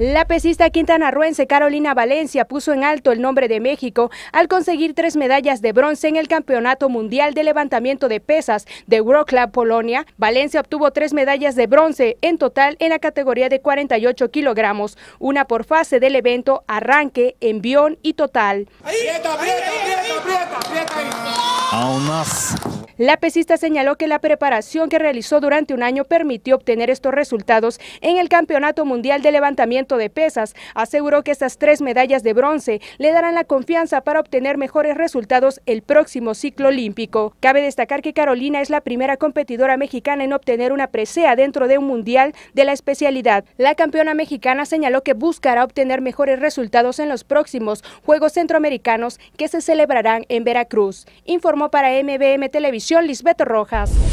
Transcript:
La pesista quintanarruense Carolina Valencia puso en alto el nombre de México al conseguir tres medallas de bronce en el Campeonato Mundial de Levantamiento de Pesas de Club Polonia. Valencia obtuvo tres medallas de bronce en total en la categoría de 48 kilogramos, una por fase del evento, arranque, envión y total. La pesista señaló que la preparación que realizó durante un año permitió obtener estos resultados en el Campeonato Mundial de Levantamiento de Pesas. Aseguró que estas tres medallas de bronce le darán la confianza para obtener mejores resultados el próximo ciclo olímpico. Cabe destacar que Carolina es la primera competidora mexicana en obtener una presea dentro de un mundial de la especialidad. La campeona mexicana señaló que buscará obtener mejores resultados en los próximos Juegos Centroamericanos que se celebrarán en Veracruz. Informó para MBM Televisión Lisbeto Rojas.